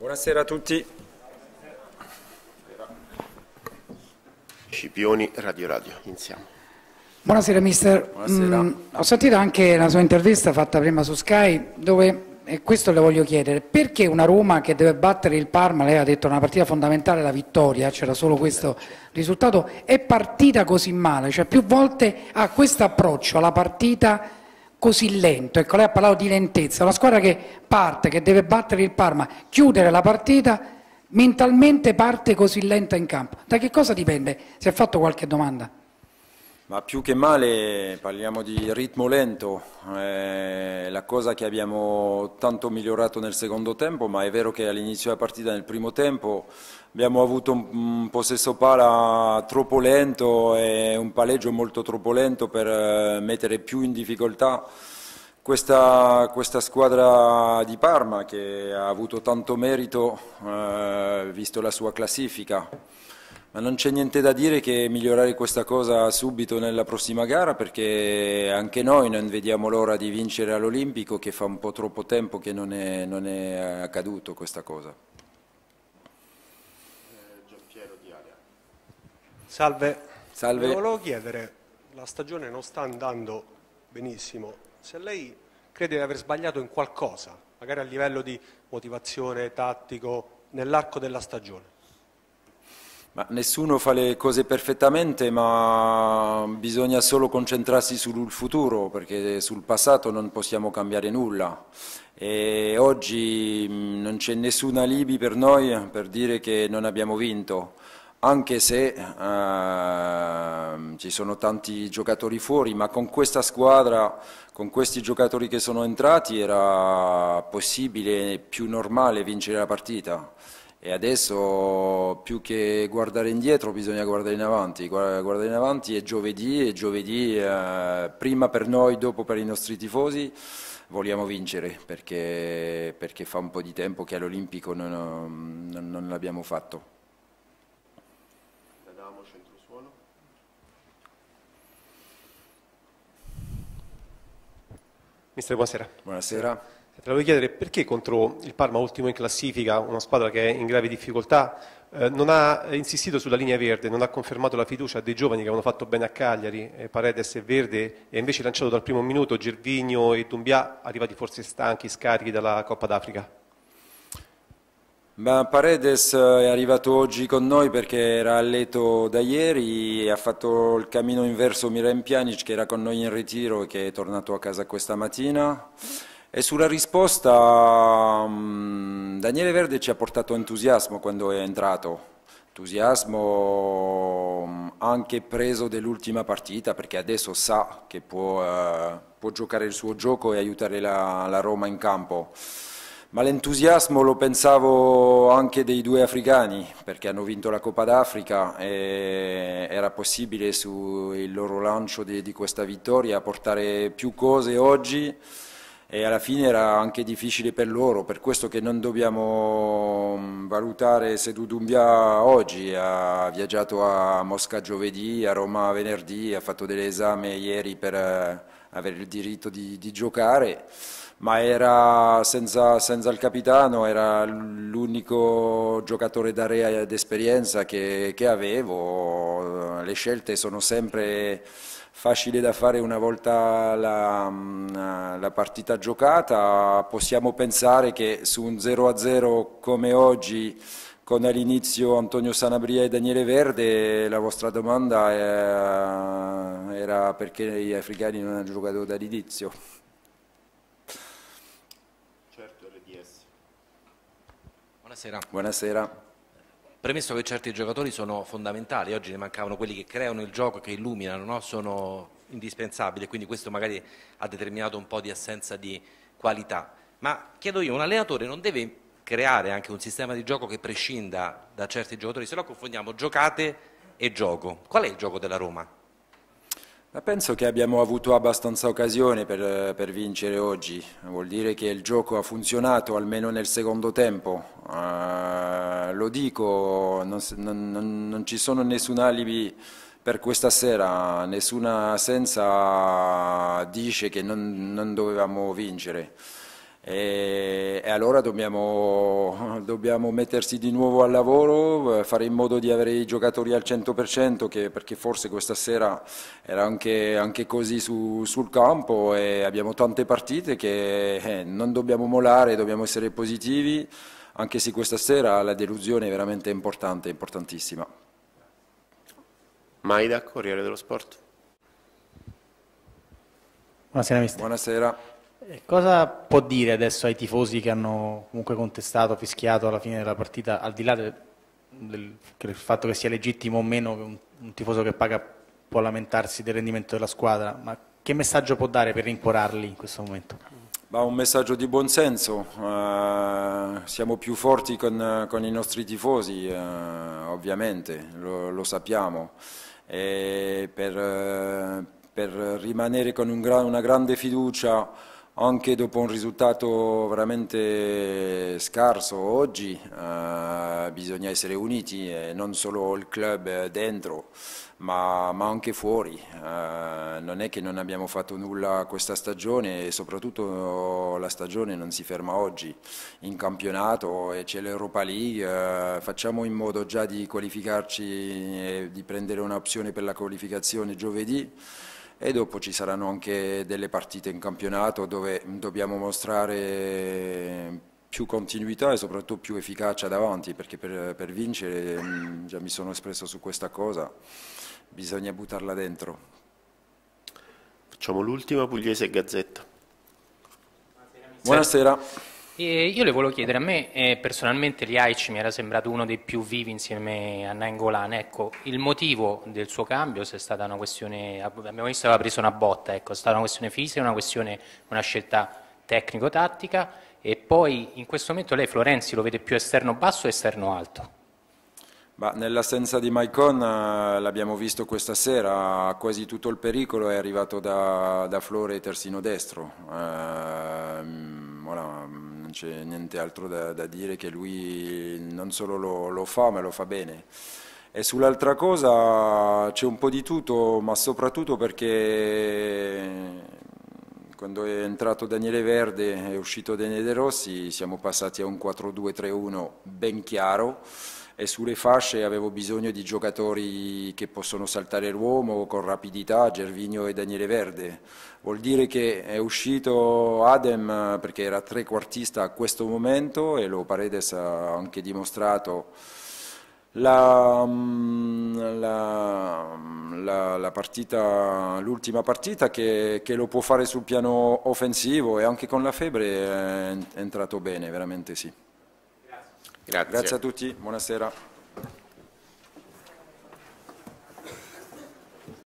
Buonasera a tutti. Scipioni, Radio Radio, iniziamo. Buonasera mister, Buonasera. Mm, ho sentito anche la sua intervista fatta prima su Sky dove e questo le voglio chiedere, perché una Roma che deve battere il Parma, lei ha detto una partita fondamentale la vittoria, c'era solo questo risultato, è partita così male, cioè più volte ha questo approccio alla partita così lento, ecco lei ha parlato di lentezza, una squadra che parte, che deve battere il Parma, chiudere la partita, mentalmente parte così lenta in campo, da che cosa dipende? Si è fatto qualche domanda? Ma più che male parliamo di ritmo lento, eh, la cosa che abbiamo tanto migliorato nel secondo tempo, ma è vero che all'inizio della partita nel primo tempo abbiamo avuto un, possesso pala troppo lento e un palleggio molto troppo lento per eh, mettere più in difficoltà questa, questa, squadra di Parma che ha avuto tanto merito eh, visto la sua classifica, ma non c'è niente da dire che migliorare questa cosa subito nella prossima gara perché anche noi non vediamo l'ora di vincere all'Olimpico che fa un po' troppo tempo che non è, non è accaduto questa cosa. Salve, Salve. volevo chiedere, la stagione non sta andando benissimo, se lei crede di aver sbagliato in qualcosa, magari a livello di motivazione, tattico, nell'arco della stagione. Ma nessuno fa le cose perfettamente, ma bisogna solo concentrarsi sul futuro, perché sul passato non possiamo cambiare nulla. E oggi mm, non c'è nessuna alibi per noi per dire che non abbiamo vinto anche se eh, ci sono tanti giocatori fuori, ma con questa squadra, con questi giocatori che sono entrati, era possibile, e più normale vincere la partita. E adesso più che guardare indietro bisogna guardare in avanti, guardare in avanti è giovedì e giovedì eh, prima per noi, dopo per i nostri tifosi vogliamo vincere perché, perché fa un po' di tempo che all'Olimpico non, non, non l'abbiamo fatto. Ramo Centrosuolo. Mister, buonasera. Buonasera. Te la voglio chiedere perché contro il Parma, ultimo in classifica, una squadra che è in grave difficoltà, eh, non ha insistito sulla linea verde, non ha confermato la fiducia dei giovani che avevano fatto bene a Cagliari, eh, Paredes e Verde, e invece lanciato dal primo minuto Gervigno e Dumbia, arrivati forse stanchi, scarichi dalla Coppa d'Africa? Ma Paredes eh, è arrivato oggi con noi perché era a letto da ieri e ha fatto il cammino inverso Miren Pjanic che era con noi in ritiro e che è tornato a casa questa mattina. E sulla risposta mm, Daniele Verde ci ha portato entusiasmo quando è entrato entusiasmo mm, anche preso dell'ultima partita perché adesso sa che può, eh, può, giocare il suo gioco e aiutare la, la Roma in campo. Ma l'entusiasmo lo pensavo anche dei due africani, perché hanno vinto la Coppa d'Africa e era possibile sul loro lancio di, di, questa vittoria portare più cose oggi e alla fine era anche difficile per loro, per questo che non dobbiamo mm, valutare se Dudumbia oggi ha viaggiato a Mosca giovedì, a Roma venerdì, ha fatto dell'esame ieri per eh, avere il diritto di, di giocare ma era senza, senza il capitano, era l'unico giocatore d'area d'esperienza che, che avevo, le scelte sono sempre facili da fare una volta la, la, partita giocata, possiamo pensare che su un 0-0 come oggi con all'inizio Antonio Sanabria e Daniele Verde, la vostra domanda era perché gli africani non hanno giocato dall'inizio. buonasera. Buonasera. Premesso che certi giocatori sono fondamentali, oggi ne mancavano quelli che creano il gioco, che illuminano, no? sono indispensabili, quindi questo magari ha determinato un po' di assenza di qualità. Ma chiedo io, un allenatore non deve creare anche un sistema di gioco che prescinda da certi giocatori, se no confondiamo giocate e gioco. Qual è il gioco della Roma? Ma penso che abbiamo avuto abbastanza occasione per, per, vincere oggi, vuol dire che il gioco ha funzionato almeno nel secondo tempo, uh, lo dico, non, non, non, ci sono nessun alibi per questa sera, nessuna assenza dice che non, non dovevamo vincere. E, e allora dobbiamo, dobbiamo, mettersi di nuovo al lavoro, eh, fare in modo di avere i giocatori al 100% che, perché forse questa sera era anche, anche così su, sul campo e abbiamo tante partite che eh, non dobbiamo molare, dobbiamo essere positivi anche se questa sera la delusione è veramente importante, importantissima. Maida, Corriere dello Sport. Buonasera mister. Buonasera. E eh, cosa può dire adesso ai tifosi che hanno comunque contestato, fischiato alla fine della partita, al di là del, del, del fatto che sia legittimo o meno un, un tifoso che paga può lamentarsi del rendimento della squadra, ma che messaggio può dare per rincuorarli in questo momento? Bah, un messaggio di buonsenso, uh, eh, siamo più forti con, con i nostri tifosi, uh, ovviamente, lo, lo sappiamo, per, uh, per, rimanere con un gra una grande fiducia anche dopo un risultato veramente scarso oggi eh, bisogna essere uniti, eh, non solo il club dentro ma, ma anche fuori. Eh, non è che non abbiamo fatto nulla questa stagione e soprattutto la stagione non si ferma oggi. In campionato c'è l'Europa League, eh, facciamo in modo già di qualificarci e di prendere un'opzione per la qualificazione giovedì e dopo ci saranno anche delle partite in campionato dove dobbiamo mostrare più continuità e soprattutto più efficacia davanti perché per, per vincere mm, già mi sono espresso su questa cosa bisogna buttarla dentro facciamo l'ultima Pugliese e Gazzetta buonasera. buonasera. E io le volevo chiedere, a me eh, personalmente Liaic mi era sembrato uno dei più vivi insieme a Nangolan, ecco, il motivo del suo cambio se è stata una questione, abbiamo visto che aveva preso una botta, ecco, è stata una questione fisica, una questione, una scelta tecnico-tattica e poi in questo momento lei Florenzi lo vede più esterno basso o esterno alto? Bah, nell'assenza di Maicon eh, l'abbiamo visto questa sera, quasi tutto il pericolo è arrivato da, da Flore terzino destro. Eh, non c'è niente altro da, da, dire che lui non solo lo, lo fa ma lo fa bene. E sull'altra cosa c'è un po' di tutto, ma soprattutto perché quando è entrato Daniele Verde e è uscito Daniele De Rossi siamo passati a un 4-2-3-1 ben chiaro e sulle fasce avevo bisogno di giocatori che possono saltare l'uomo con rapidità, Gervinio e Daniele Verde. Vuol dire che è uscito Adem perché era trequartista a questo momento e lo Paredes ha anche dimostrato. La, mm, la, mm, la, la partita, l'ultima partita che, che, lo può fare sul piano offensivo e anche con la febbre è entrato bene, veramente sì. Grazie. Grazie a tutti, buonasera.